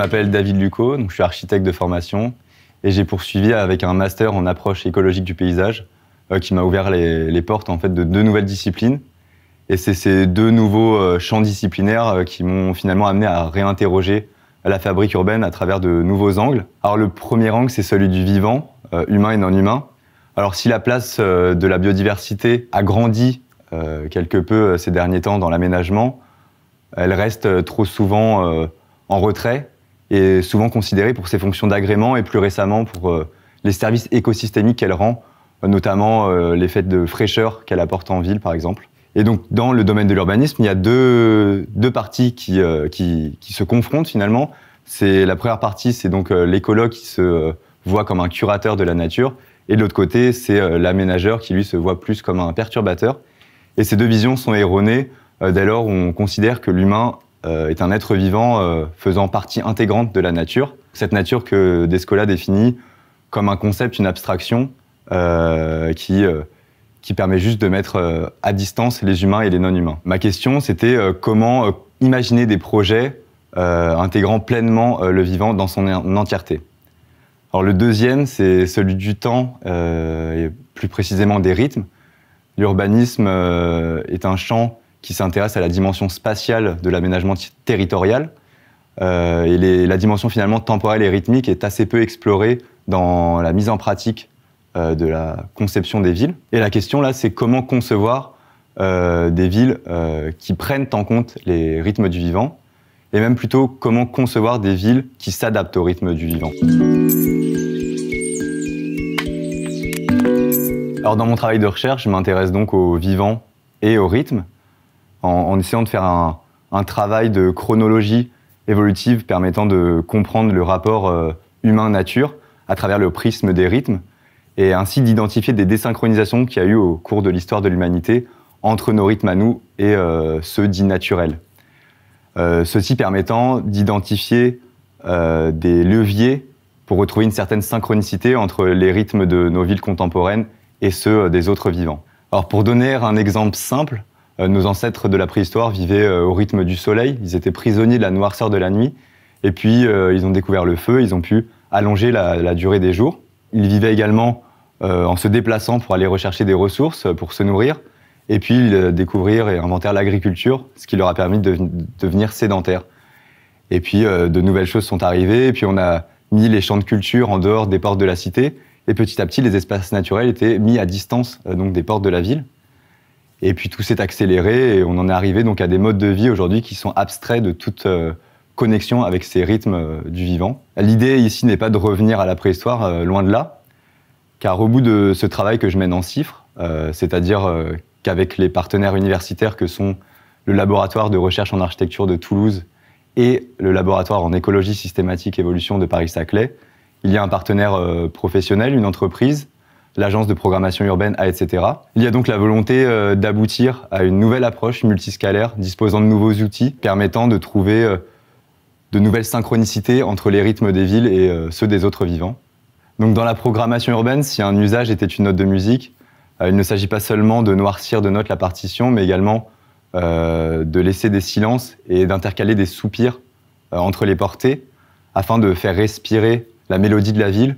m'appelle David Lucot, je suis architecte de formation et j'ai poursuivi avec un master en approche écologique du paysage euh, qui m'a ouvert les, portes en fait de deux nouvelles disciplines. Et c'est ces deux nouveaux euh, champs disciplinaires euh, qui m'ont finalement amené à réinterroger la fabrique urbaine à travers de nouveaux angles. Alors le premier angle, c'est celui du vivant, humain et non humain. Alors si la place de la biodiversité a grandi quelque peu ces derniers temps dans l'aménagement, elle reste trop souvent en retrait est souvent considérée pour ses fonctions d'agrément et plus récemment pour euh, les services écosystémiques qu'elle rend, euh, notamment euh, l'effet de fraîcheur qu'elle apporte en ville par exemple. Et donc dans le domaine de l'urbanisme, il y a deux, parties qui, qui, se confrontent finalement. C'est la première partie, c'est donc l'écologue qui se voit comme un curateur de la nature, et de l'autre côté, c'est l'aménageur qui lui se voit plus comme un perturbateur. Et ces deux visions sont erronées dès lors on considère que l'humain euh, est un être vivant euh, faisant partie intégrante de la nature. Cette nature que Descola définit comme un concept, une abstraction, euh, qui, qui permet juste de mettre à distance les humains et les non-humains. Ma question, c'était comment imaginer des projets intégrant pleinement le vivant dans son entièreté. Alors le deuxième, c'est celui du temps, et plus précisément des rythmes. L'urbanisme est un champ qui s'intéresse à la dimension spatiale de l'aménagement territorial. Euh, et la dimension finalement temporelle et rythmique est assez peu explorée dans la mise en pratique euh, de la conception des villes. Et la question là, c'est comment concevoir euh, des villes qui prennent en compte les rythmes du vivant, et même plutôt comment concevoir des villes qui s'adaptent au rythme du vivant. Alors dans mon travail de recherche, je m'intéresse donc au vivant et au rythme en, essayant de faire un, travail de chronologie évolutive permettant de comprendre le rapport euh, humain-nature à travers le prisme des rythmes et ainsi d'identifier des désynchronisations qu'il y a eu au cours de l'histoire de l'humanité entre nos rythmes à nous et euh, ceux dits naturels. Euh, ceci permettant d'identifier des leviers pour retrouver une certaine synchronicité entre les rythmes de nos villes contemporaines et ceux des autres vivants. Alors pour donner un exemple simple, euh, nos ancêtres de la préhistoire vivaient euh, au rythme du soleil, ils étaient prisonniers de la noirceur de la nuit, et puis euh, ils ont découvert le feu, ils ont pu allonger la, durée des jours. Ils vivaient également en se déplaçant pour aller rechercher des ressources, pour se nourrir, et puis ils découvrirent et inventèrent l'agriculture, ce qui leur a permis de, devenir sédentaires. Et puis de nouvelles choses sont arrivées, et puis on a mis les champs de culture en dehors des portes de la cité, et petit à petit les espaces naturels étaient mis à distance donc des portes de la ville. Et puis tout s'est accéléré et on en est arrivé donc à des modes de vie aujourd'hui qui sont abstraits de toute euh, connexion avec ces rythmes euh, du vivant. L'idée ici n'est pas de revenir à la préhistoire, euh, loin de là, car au bout de ce travail que je mène en chiffres, c'est-à-dire qu'avec les partenaires universitaires que sont le laboratoire de recherche en architecture de Toulouse et le laboratoire en écologie systématique évolution de Paris-Saclay, il y a un partenaire professionnel, une entreprise, l'agence de programmation urbaine A, ah, etc. Il y a donc la volonté euh, d'aboutir à une nouvelle approche multiscalaire disposant de nouveaux outils permettant de trouver euh, de nouvelles synchronicités entre les rythmes des villes et euh, ceux des autres vivants. Donc dans la programmation urbaine, si un usage était une note de musique, il ne s'agit pas seulement de noircir de notes la partition, mais également de laisser des silences et d'intercaler des soupirs entre les portées, afin de faire respirer la mélodie de la ville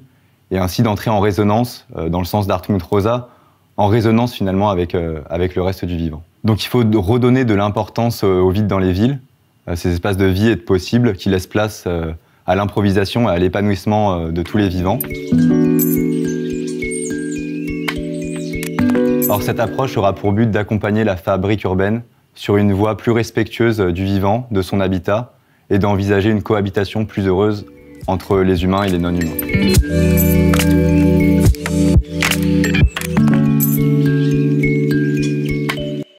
et ainsi d'entrer en résonance, euh, dans le sens d'Artmut Rosa, en résonance finalement avec, euh, avec le reste du vivant. Donc il faut redonner de l'importance euh, au vide dans les villes, ces espaces de vie et de possible qui laissent place à l'improvisation et à l'épanouissement de tous les vivants. Or, cette approche aura pour but d'accompagner la fabrique urbaine sur une voie plus respectueuse du vivant, de son habitat, et d'envisager une cohabitation plus heureuse entre les humains et les non-humains.